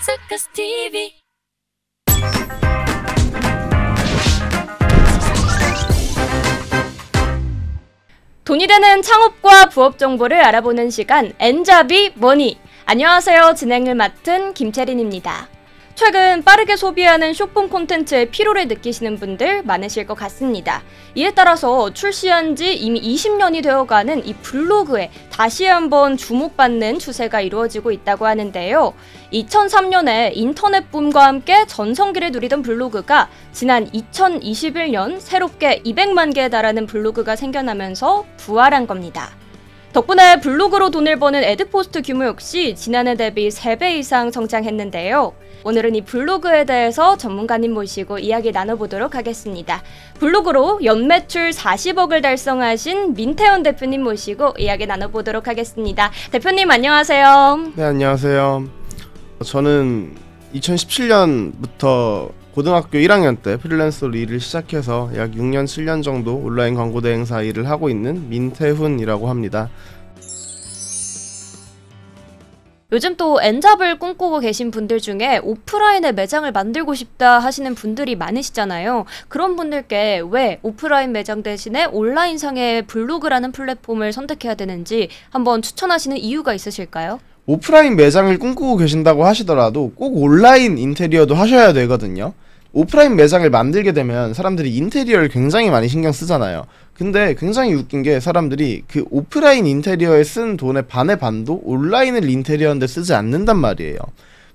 서커스 TV 돈이 되는 창업과 부업 정보를 알아보는 시간 엔잡이 머니 안녕하세요 진행을 맡은 김채린입니다. 최근 빠르게 소비하는 쇼핑 콘텐츠의 피로를 느끼시는 분들 많으실 것 같습니다. 이에 따라서 출시한 지 이미 20년이 되어가는 이 블로그에 다시 한번 주목받는 추세가 이루어지고 있다고 하는데요. 2003년에 인터넷 붐과 함께 전성기를 누리던 블로그가 지난 2021년 새롭게 200만 개에 달하는 블로그가 생겨나면서 부활한 겁니다. 덕분에 블로그로 돈을 버는 에드포스트 규모 역시 지난해 대비 3배 이상 성장했는데요. 오늘은 이 블로그에 대해서 전문가님 모시고 이야기 나눠보도록 하겠습니다. 블로그로 연매출 40억을 달성하신 민태원 대표님 모시고 이야기 나눠보도록 하겠습니다. 대표님 안녕하세요. 네, 안녕하세요. 저는 2017년부터 고등학교 1학년 때 프리랜서로 일을 시작해서 약 6년 7년 정도 온라인 광고 대행사 일을 하고 있는 민태훈이라고 합니다. 요즘 또 엔잡을 꿈꾸고 계신 분들 중에 오프라인의 매장을 만들고 싶다 하시는 분들이 많으시잖아요. 그런 분들께 왜 오프라인 매장 대신에 온라인상의 블로그라는 플랫폼을 선택해야 되는지 한번 추천하시는 이유가 있으실까요? 오프라인 매장을 꿈꾸고 계신다고 하시더라도 꼭 온라인 인테리어도 하셔야 되거든요. 오프라인 매장을 만들게 되면 사람들이 인테리어를 굉장히 많이 신경 쓰잖아요. 근데 굉장히 웃긴 게 사람들이 그 오프라인 인테리어에 쓴 돈의 반의 반도 온라인을 인테리어인데 쓰지 않는단 말이에요.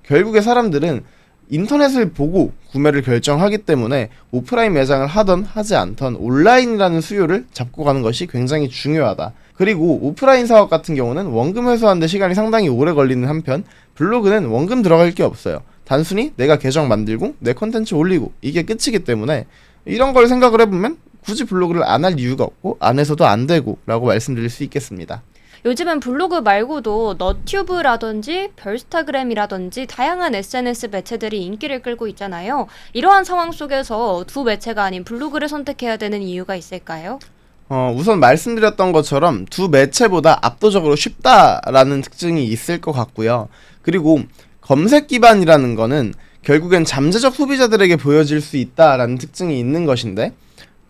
결국에 사람들은 인터넷을 보고 구매를 결정하기 때문에 오프라인 매장을 하던 하지 않던 온라인이라는 수요를 잡고 가는 것이 굉장히 중요하다. 그리고 오프라인 사업 같은 경우는 원금 회수하는데 시간이 상당히 오래 걸리는 한편 블로그는 원금 들어갈 게 없어요. 단순히 내가 계정 만들고 내 컨텐츠 올리고 이게 끝이기 때문에 이런 걸 생각을 해보면 굳이 블로그를 안 할 이유가 없고 안 해서도 안 되고 라고 말씀드릴 수 있겠습니다. 요즘은 블로그 말고도 너튜브라든지 별스타그램이라든지 다양한 SNS 매체들이 인기를 끌고 있잖아요. 이러한 상황 속에서 두 매체가 아닌 블로그를 선택해야 되는 이유가 있을까요? 어, 우선 말씀드렸던 것처럼 두 매체보다 압도적으로 쉽다라는 특징이 있을 것 같고요. 그리고 검색 기반이라는 거는 결국엔 잠재적 소비자들에게 보여질 수 있다라는 특징이 있는 것인데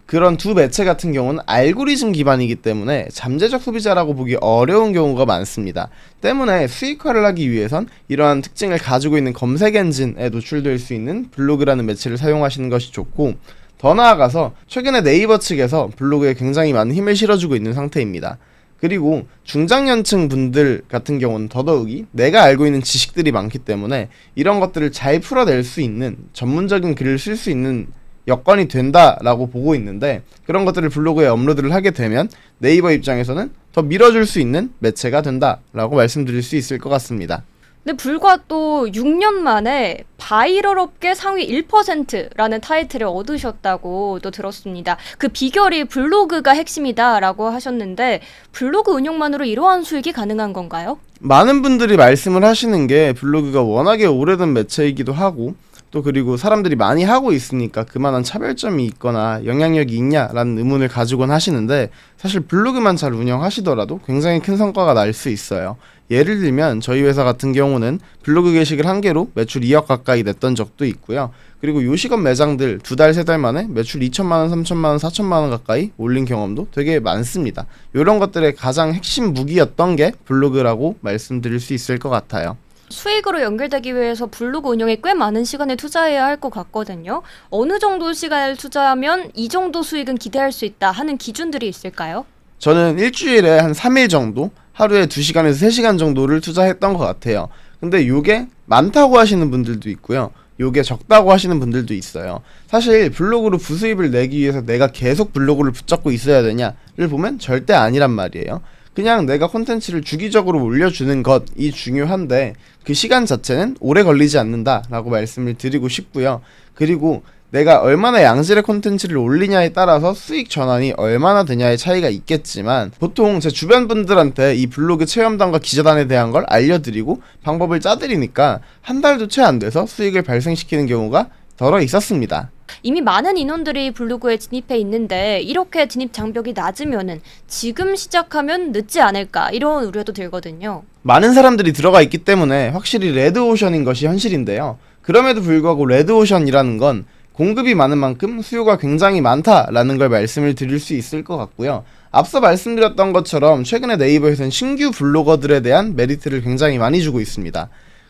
그런 두 매체 같은 경우는 알고리즘 기반이기 때문에 잠재적 소비자라고 보기 어려운 경우가 많습니다. 때문에 수익화를 하기 위해선 이러한 특징을 가지고 있는 검색 엔진에 노출될 수 있는 블로그라는 매체를 사용하시는 것이 좋고 더 나아가서 최근에 네이버 측에서 블로그에 굉장히 많은 힘을 실어주고 있는 상태입니다. 그리고 중장년층 분들 같은 경우는 더더욱이 내가 알고 있는 지식들이 많기 때문에 이런 것들을 잘 풀어낼 수 있는 전문적인 글을 쓸 수 있는 여건이 된다라고 보고 있는데 그런 것들을 블로그에 업로드를 하게 되면 네이버 입장에서는 더 밀어줄 수 있는 매체가 된다라고 말씀드릴 수 있을 것 같습니다. 근데 불과 또 6년 만에 바이럴 업계 상위 1%라는 타이틀을 얻으셨다고 또 들었습니다. 그 비결이 블로그가 핵심이다라고 하셨는데 블로그 운영만으로 이러한 수익이 가능한 건가요? 많은 분들이 말씀을 하시는 게 블로그가 워낙에 오래된 매체이기도 하고 또 그리고 사람들이 많이 하고 있으니까 그만한 차별점이 있거나 영향력이 있냐라는 의문을 가지곤 하시는데 사실 블로그만 잘 운영하시더라도 굉장히 큰 성과가 날 수 있어요. 예를 들면 저희 회사 같은 경우는 블로그 게시글 한 개로 매출 2억 가까이 냈던 적도 있고요. 그리고 요식업 매장들 두 달, 세 달 만에 매출 2천만 원, 3천만 원, 4천만 원 가까이 올린 경험도 되게 많습니다. 이런 것들의 가장 핵심 무기였던 게 블로그라고 말씀드릴 수 있을 것 같아요. 수익으로 연결되기 위해서 블로그 운영에 꽤 많은 시간을 투자해야 할 것 같거든요. 어느 정도 시간을 투자하면 이 정도 수익은 기대할 수 있다 하는 기준들이 있을까요? 저는 일주일에 한 3일 정도 하루에 2시간에서 3시간 정도를 투자했던 것 같아요. 근데 요게 많다고 하시는 분들도 있고요. 요게 적다고 하시는 분들도 있어요. 사실 블로그로 부수입을 내기 위해서 내가 계속 블로그를 붙잡고 있어야 되냐를 보면 절대 아니란 말이에요. 그냥 내가 콘텐츠를 주기적으로 올려주는 것이 중요한데 그 시간 자체는 오래 걸리지 않는다라고 말씀을 드리고 싶고요. 그리고 내가 얼마나 양질의 콘텐츠를 올리냐에 따라서 수익 전환이 얼마나 되냐의 차이가 있겠지만 보통 제 주변 분들한테 이 블로그 체험단과 기자단에 대한 걸 알려드리고 방법을 짜드리니까 한 달도 채 안 돼서 수익을 발생시키는 경우가 더러 있었습니다. 이미 많은 인원들이 블로그에 진입해 있는데 이렇게 진입 장벽이 낮으면 지금 시작하면 늦지 않을까 이런 우려도 들거든요. 많은 사람들이 들어가 있기 때문에 확실히 레드오션인 것이 현실인데요. 그럼에도 불구하고 레드오션이라는 건 공급이 많은 만큼 수요가 굉장히 많다라는 걸 말씀을 드릴 수 있을 것 같고요. 앞서 말씀드렸던 것처럼 최근에 네이버에서는 신규 블로거들에 대한 메리트를 굉장히 많이 주고 있습니다.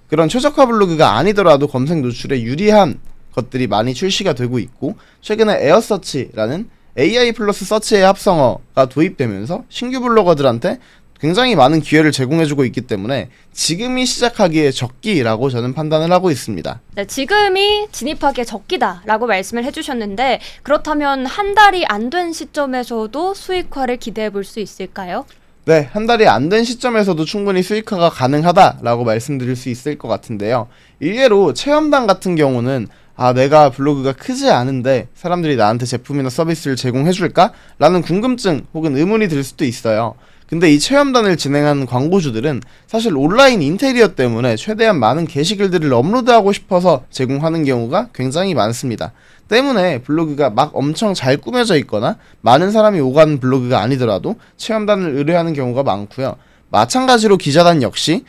그런 최적화 블로그가 아니더라도 검색 노출에 유리한 것들이 많이 출시가 되고 있고 최근에 에어서치라는 AI 플러스 서치의 합성어가 도입되면서 신규 블로거들한테 굉장히 많은 기회를 제공해주고 있기 때문에 지금이 시작하기에 적기라고 저는 판단을 하고 있습니다. 네, 지금이 진입하기에 적기다라고 말씀을 해주셨는데 그렇다면 한 달이 안 된 시점에서도 수익화를 기대해 볼 수 있을까요? 네, 한 달이 안 된 시점에서도 충분히 수익화가 가능하다라고 말씀드릴 수 있을 것 같은데요. 일례로 체험단 같은 경우는 아, 내가 블로그가 크지 않은데 사람들이 나한테 제품이나 서비스를 제공해줄까? 라는 궁금증 혹은 의문이 들 수도 있어요. 근데 이 체험단을 진행한 광고주들은 사실 온라인 인테리어 때문에 최대한 많은 게시글들을 업로드하고 싶어서 제공하는 경우가 굉장히 많습니다. 때문에 블로그가 막 엄청 잘 꾸며져 있거나 많은 사람이 오가는 블로그가 아니더라도 체험단을 의뢰하는 경우가 많고요. 마찬가지로 기자단 역시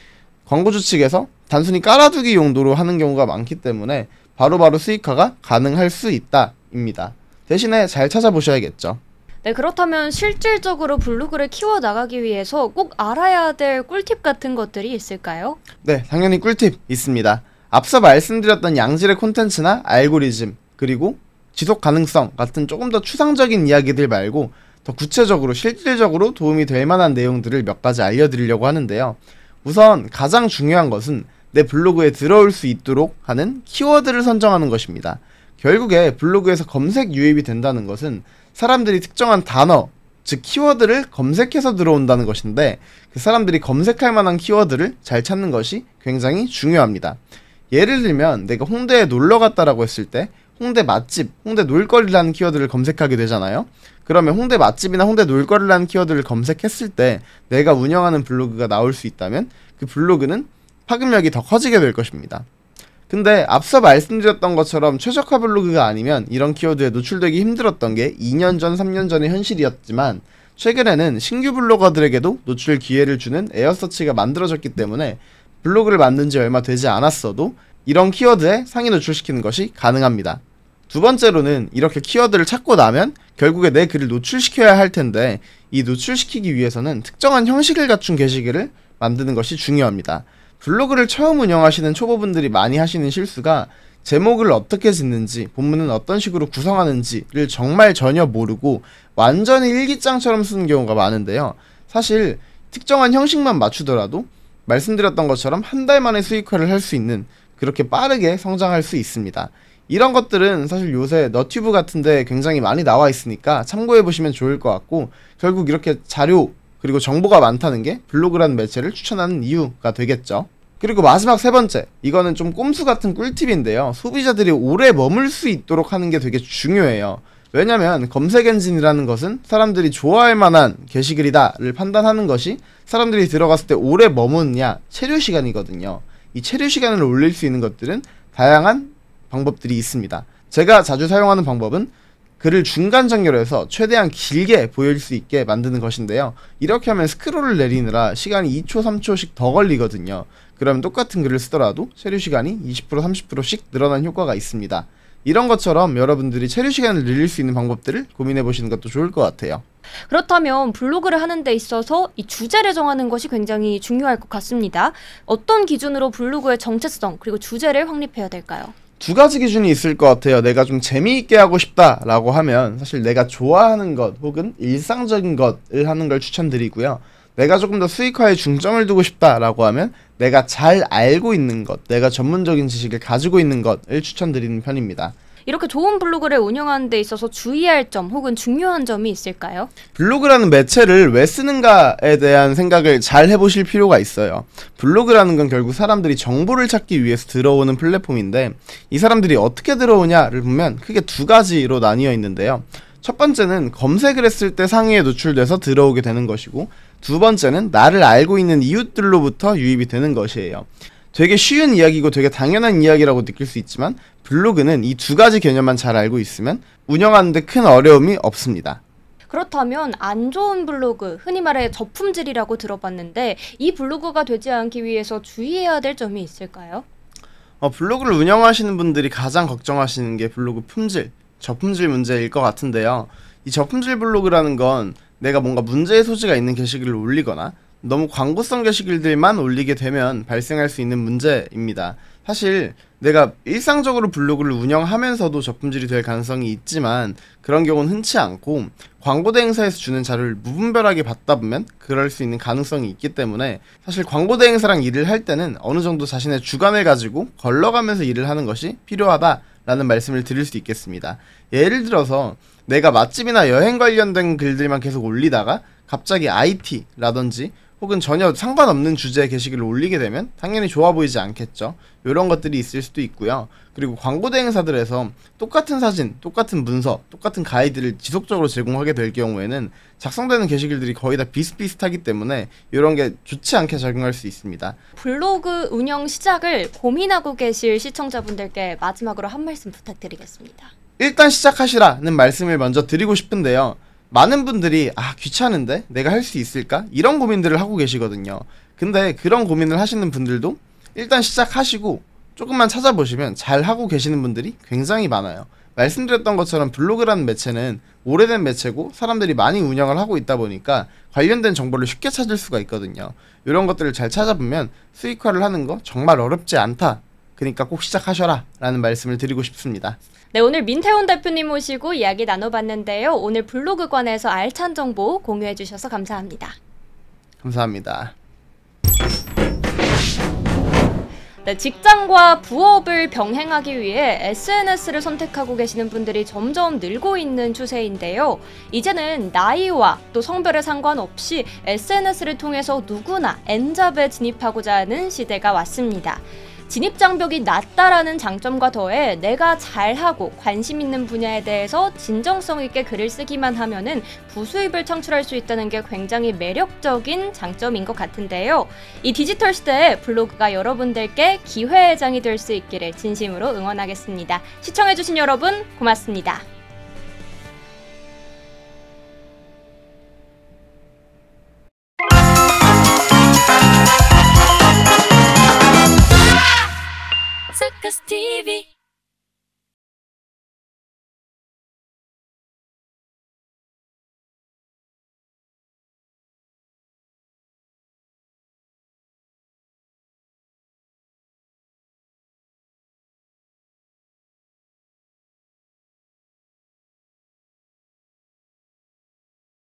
광고주 측에서 단순히 깔아두기 용도로 하는 경우가 많기 때문에 바로바로 바로 수익화가 가능할 수 있다입니다. 대신에 잘 찾아보셔야겠죠. 네, 그렇다면 실질적으로 블로그를 키워 나가기 위해서 꼭 알아야 될 꿀팁 같은 것들이 있을까요? 네, 당연히 꿀팁 있습니다. 앞서 말씀드렸던 양질의 콘텐츠나 알고리즘 그리고 지속 가능성 같은 조금 더 추상적인 이야기들 말고 더 구체적으로 실질적으로 도움이 될 만한 내용들을 몇 가지 알려드리려고 하는데요. 우선 가장 중요한 것은 내 블로그에 들어올 수 있도록 하는 키워드를 선정하는 것입니다. 결국에 블로그에서 검색 유입이 된다는 것은 사람들이 특정한 단어, 즉 키워드를 검색해서 들어온다는 것인데 그 사람들이 검색할 만한 키워드를 잘 찾는 것이 굉장히 중요합니다. 예를 들면 내가 홍대에 놀러 갔다라고 했을 때 홍대 맛집, 홍대 놀거리라는 키워드를 검색하게 되잖아요. 그러면 홍대 맛집이나 홍대 놀거리라는 키워드를 검색했을 때 내가 운영하는 블로그가 나올 수 있다면 그 블로그는 파급력이 더 커지게 될 것입니다. 근데 앞서 말씀드렸던 것처럼 최적화 블로그가 아니면 이런 키워드에 노출되기 힘들었던 게 2년 전, 3년 전의 현실이었지만 최근에는 신규 블로거들에게도 노출 기회를 주는 에어서치가 만들어졌기 때문에 블로그를 만든 지 얼마 되지 않았어도 이런 키워드에 상위 노출시키는 것이 가능합니다. 두 번째로는 이렇게 키워드를 찾고 나면 결국에 내 글을 노출시켜야 할 텐데 이 노출시키기 위해서는 특정한 형식을 갖춘 게시글을 만드는 것이 중요합니다. 블로그를 처음 운영하시는 초보분들이 많이 하시는 실수가 제목을 어떻게 짓는지, 본문은 어떤 식으로 구성하는지를 정말 전혀 모르고 완전히 일기장처럼 쓰는 경우가 많은데요. 사실 특정한 형식만 맞추더라도 말씀드렸던 것처럼 한 달 만에 수익화를 할 수 있는 그렇게 빠르게 성장할 수 있습니다. 이런 것들은 사실 요새 너튜브 같은데 굉장히 많이 나와 있으니까 참고해 보시면 좋을 것 같고 결국 이렇게 자료 그리고 정보가 많다는 게 블로그라는 매체를 추천하는 이유가 되겠죠. 그리고 마지막 세 번째 이거는 좀 꼼수 같은 꿀팁인데요 소비자들이 오래 머물 수 있도록 하는 게 되게 중요해요 왜냐면 검색 엔진이라는 것은 사람들이 좋아할 만한 게시글이다를 판단하는 것이 사람들이 들어갔을 때 오래 머무느냐 체류 시간이거든요 이 체류 시간을 올릴 수 있는 것들은 다양한 방법들이 있습니다 제가 자주 사용하는 방법은 글을 중간 정렬로 해서 최대한 길게 보일 수 있게 만드는 것인데요. 이렇게 하면 스크롤을 내리느라 시간이 2초, 3초씩 더 걸리거든요. 그러면 똑같은 글을 쓰더라도 체류 시간이 20%, 30%씩 늘어난 효과가 있습니다. 이런 것처럼 여러분들이 체류 시간을 늘릴 수 있는 방법들을 고민해 보시는 것도 좋을 것 같아요. 그렇다면 블로그를 하는 데 있어서 이 주제를 정하는 것이 굉장히 중요할 것 같습니다. 어떤 기준으로 블로그의 정체성 그리고 주제를 확립해야 될까요? 두 가지 기준이 있을 것 같아요. 내가 좀 재미있게 하고 싶다라고 하면 사실 내가 좋아하는 것 혹은 일상적인 것을 하는 걸 추천드리고요. 내가 조금 더 수익화에 중점을 두고 싶다라고 하면 내가 잘 알고 있는 것, 내가 전문적인 지식을 가지고 있는 것을 추천드리는 편입니다. 이렇게 좋은 블로그를 운영하는 데 있어서 주의할 점 혹은 중요한 점이 있을까요? 블로그라는 매체를 왜 쓰는가에 대한 생각을 잘 해보실 필요가 있어요. 블로그라는 건 결국 사람들이 정보를 찾기 위해서 들어오는 플랫폼인데 이 사람들이 어떻게 들어오냐를 보면 크게 두 가지로 나뉘어 있는데요. 첫 번째는 검색을 했을 때 상위에 노출돼서 들어오게 되는 것이고 두 번째는 나를 알고 있는 이웃들로부터 유입이 되는 것이에요. 되게 쉬운 이야기고 되게 당연한 이야기라고 느낄 수 있지만 블로그는 이 두 가지 개념만 잘 알고 있으면 운영하는데 큰 어려움이 없습니다. 그렇다면 안 좋은 블로그, 흔히 말해 저품질이라고 들어봤는데 이 블로그가 되지 않기 위해서 주의해야 될 점이 있을까요? 어, 블로그를 운영하시는 분들이 가장 걱정하시는 게 블로그 품질, 저품질 문제일 것 같은데요. 이 저품질 블로그라는 건 내가 뭔가 문제의 소지가 있는 게시글을 올리거나 너무 광고성 게시글들만 올리게 되면 발생할 수 있는 문제입니다. 사실 내가 일상적으로 블로그를 운영하면서도 저품질이 될 가능성이 있지만 그런 경우는 흔치 않고 광고대 행사에서 주는 자료를 무분별하게 받다 보면 그럴 수 있는 가능성이 있기 때문에 사실 광고대 행사랑 일을 할 때는 어느 정도 자신의 주관을 가지고 걸러가면서 일을 하는 것이 필요하다라는 말씀을 드릴 수 있겠습니다. 예를 들어서 내가 맛집이나 여행 관련된 글들만 계속 올리다가 갑자기 IT라든지 혹은 전혀 상관없는 주제의 게시글을 올리게 되면 당연히 좋아 보이지 않겠죠. 이런 것들이 있을 수도 있고요. 그리고 광고 대행사들에서 똑같은 사진, 똑같은 문서, 똑같은 가이드를 지속적으로 제공하게 될 경우에는 작성되는 게시글들이 거의 다 비슷비슷하기 때문에 이런 게 좋지 않게 작용할 수 있습니다. 블로그 운영 시작을 고민하고 계실 시청자분들께 마지막으로 한 말씀 부탁드리겠습니다. 일단 시작하시라는 말씀을 먼저 드리고 싶은데요. 많은 분들이 아 귀찮은데 내가 할 수 있을까 이런 고민들을 하고 계시거든요 근데 그런 고민을 하시는 분들도 일단 시작하시고 조금만 찾아보시면 잘 하고 계시는 분들이 굉장히 많아요 말씀드렸던 것처럼 블로그라는 매체는 오래된 매체고 사람들이 많이 운영을 하고 있다 보니까 관련된 정보를 쉽게 찾을 수가 있거든요 이런 것들을 잘 찾아보면 수익화를 하는 거 정말 어렵지 않다 그러니까 꼭 시작하셔라라는 말씀을 드리고 싶습니다. 네, 오늘 민태훈 대표님 모시고 이야기 나눠봤는데요. 오늘 블로그관에서 알찬 정보 공유해 주셔서 감사합니다. 감사합니다. 네, 직장과 부업을 병행하기 위해 SNS를 선택하고 계시는 분들이 점점 늘고 있는 추세인데요. 이제는 나이와 또 성별에 상관없이 SNS를 통해서 누구나 엔잡에 진입하고자 하는 시대가 왔습니다. 진입장벽이 낮다라는 장점과 더해 내가 잘하고 관심 있는 분야에 대해서 진정성 있게 글을 쓰기만 하면은 부수입을 창출할 수 있다는 게 굉장히 매력적인 장점인 것 같은데요. 이 디지털 시대에 블로그가 여러분들께 기회의 장이 될 수 있기를 진심으로 응원하겠습니다. 시청해주신 여러분 고맙습니다. Podcast TV.